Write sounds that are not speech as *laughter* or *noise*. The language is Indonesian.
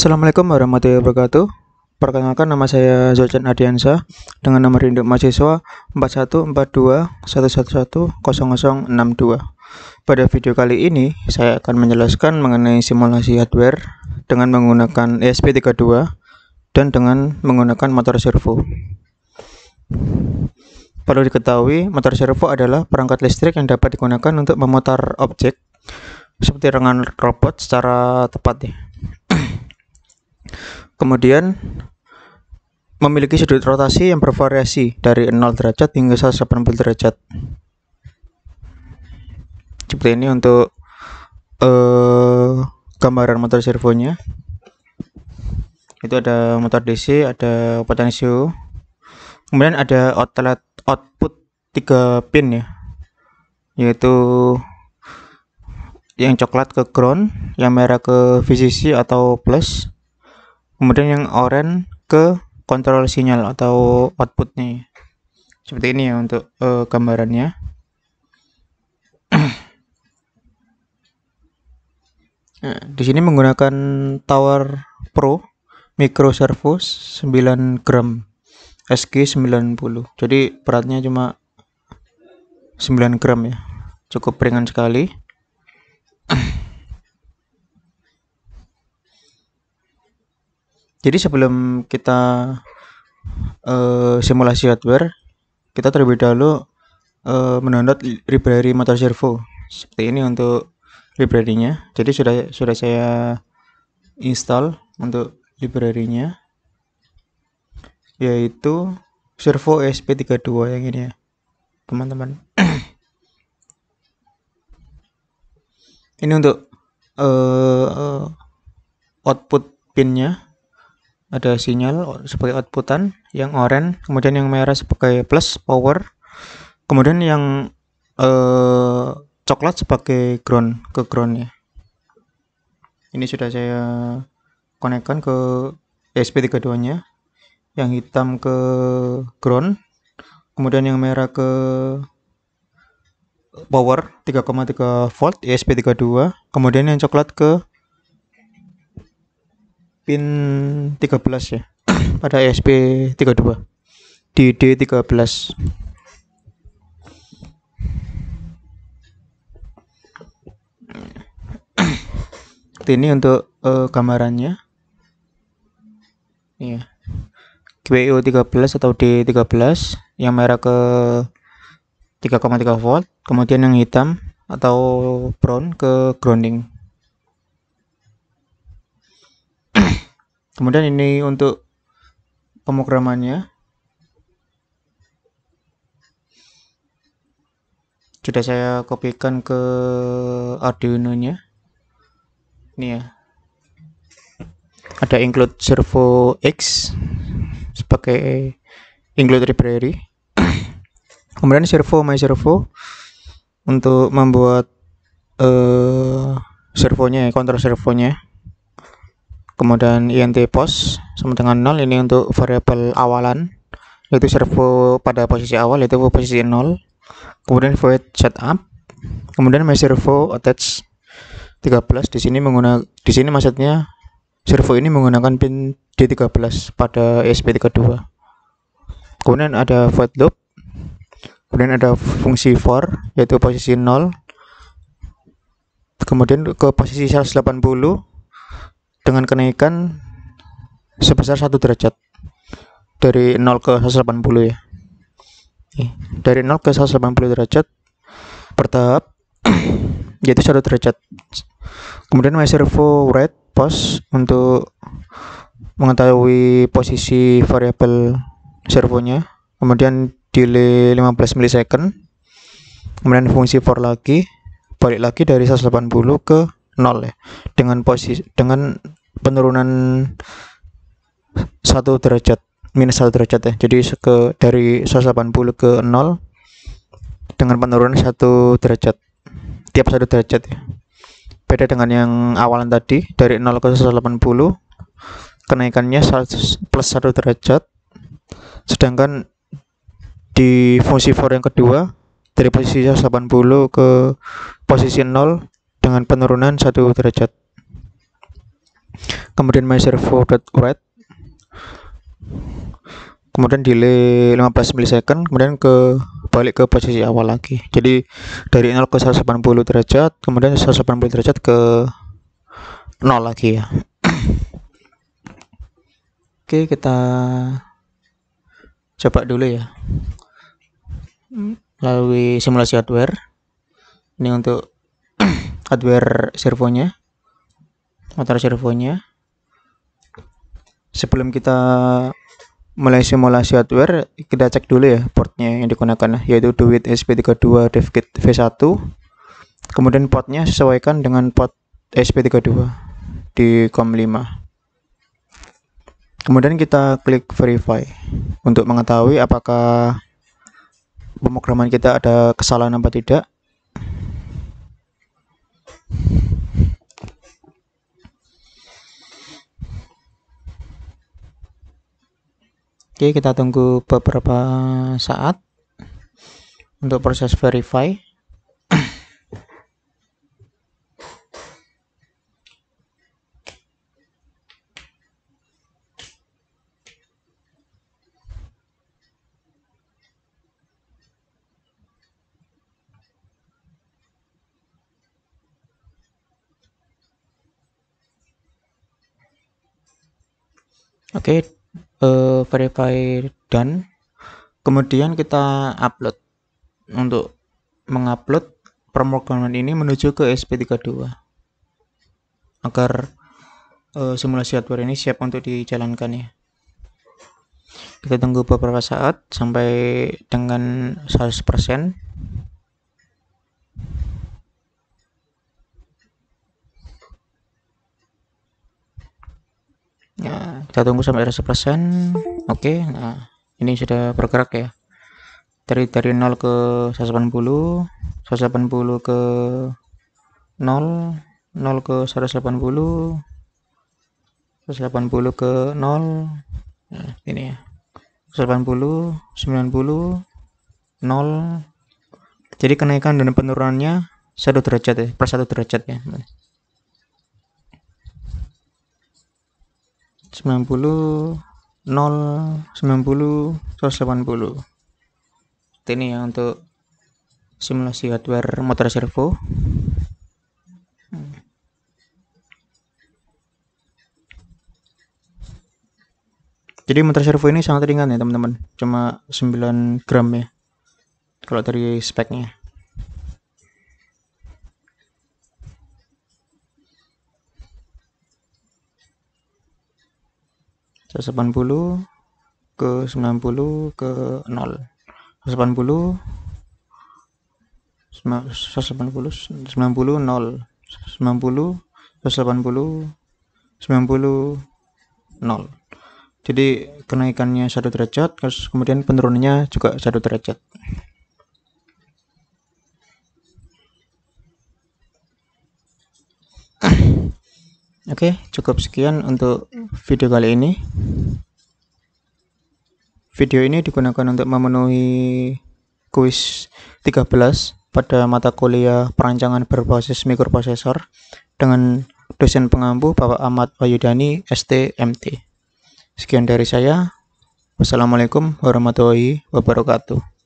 Assalamualaikum warahmatullahi wabarakatuh. Perkenalkan nama saya Zolcan Adiansa dengan nomor induk mahasiswa 41421110062. Pada video kali ini saya akan menjelaskan mengenai simulasi hardware dengan menggunakan ESP32 dan dengan menggunakan motor servo. Perlu diketahui, motor servo adalah perangkat listrik yang dapat digunakan untuk memutar objek seperti dengan robot secara tepat ya. Kemudian memiliki sudut rotasi yang bervariasi dari 0 derajat hingga 180 derajat. Seperti ini untuk uh, gambaran motor servonya. Itu ada motor DC, ada potensio. Kemudian ada outlet output 3 pin ya. Yaitu yang coklat ke ground, yang merah ke VCC atau plus, kemudian yang orange ke kontrol sinyal atau outputnya ya. seperti ini ya untuk uh, gambarannya *clears throat* nah, di sini menggunakan Tower Pro micro servo 9 gram SG 90 jadi beratnya cuma 9 gram ya cukup ringan sekali Jadi sebelum kita uh, simulasi hardware, kita terlebih dahulu uh, eh, menonton library motor servo. Seperti ini untuk librarynya. Jadi sudah sudah saya install untuk librarynya, yaitu servo SP32 yang ini ya, teman-teman. *clears throat* ini untuk uh, output pinnya ada sinyal sebagai outputan yang oranye kemudian yang merah sebagai plus power kemudian yang eh, coklat sebagai ground ke groundnya ini sudah saya konekkan ke ESP32 nya yang hitam ke ground kemudian yang merah ke power 3,3 volt ESP32 kemudian yang coklat ke pin 13 ya *clears throat* pada ESP32 di D13 *clears throat* ini untuk uh, gambarannya ya QEO 13 atau D13 yang merah ke 3,3 volt kemudian yang hitam atau brown ke grounding Kemudian ini untuk pemrogramannya. Sudah saya kopikan ke Arduino-nya. Ini ya. Ada include servo X sebagai include library. *coughs* Kemudian servo my servo untuk membuat uh, servonya, ya, kontrol servonya kemudian int post sama dengan 0 ini untuk variable awalan yaitu servo pada posisi awal yaitu posisi 0 kemudian void setup kemudian my servo attach 13 di sini menggunakan di sini maksudnya servo ini menggunakan pin D13 pada ESP32 kemudian ada void loop kemudian ada fungsi for yaitu posisi 0 kemudian ke posisi 180 dengan kenaikan sebesar satu derajat dari 0 ke 180 ya dari 0 ke 180 derajat bertahap *clears throat* yaitu satu derajat kemudian servo red post untuk mengetahui posisi variabel servonya kemudian delay 15 milisecond kemudian fungsi for lagi balik lagi dari 180 ke 0 ya dengan posisi dengan penurunan satu derajat minus satu derajat ya jadi ke dari 180 ke 0 dengan penurunan satu derajat tiap satu derajat ya beda dengan yang awalan tadi dari 0 ke 180 kenaikannya 100, plus satu derajat sedangkan di fungsi for yang kedua dari posisi 180 ke posisi 0 dengan penurunan satu derajat kemudian servo red. kemudian delay 15 milisecond kemudian ke balik ke posisi awal lagi jadi dari 0 ke 180 derajat kemudian 180 derajat ke 0 lagi ya *clears throat* oke kita coba dulu ya melalui simulasi hardware ini untuk *clears throat* hardware servonya motor servonya sebelum kita mulai simulasi hardware kita cek dulu ya portnya yang digunakan yaitu duit SP32 DevKit V1 kemudian portnya sesuaikan dengan port SP32 di COM5 kemudian kita klik verify untuk mengetahui apakah pemrograman kita ada kesalahan apa tidak Oke, kita tunggu beberapa saat untuk proses verify. Oke, okay, uh, verify done, kemudian kita upload. Untuk mengupload permohonan ini menuju ke SP32 agar uh, simulasi hardware ini siap untuk dijalankan ya. Kita tunggu beberapa saat sampai dengan 100%. ya nah, kita tunggu sampai ada 100% oke okay, nah ini sudah bergerak ya dari dari 0 ke 180 180 ke 0 0 ke 180 180 ke 0 nah, ini ya 180 90 0 jadi kenaikan dan penurunannya satu derajat ya per satu derajat ya 90 0 90 180 ini ya untuk simulasi hardware motor servo jadi motor servo ini sangat ringan ya teman-teman cuma 9 gram ya kalau dari speknya 180 ke 90 ke 0 180 180 90 0 90 180 90 0 jadi kenaikannya satu derajat kemudian penurunannya juga satu derajat Oke, cukup sekian untuk hmm. video kali ini. Video ini digunakan untuk memenuhi kuis 13 pada mata kuliah perancangan berbasis mikroprosesor dengan dosen pengampu Bapak Ahmad Wayudani STMT. Sekian dari saya. Wassalamualaikum warahmatullahi wabarakatuh.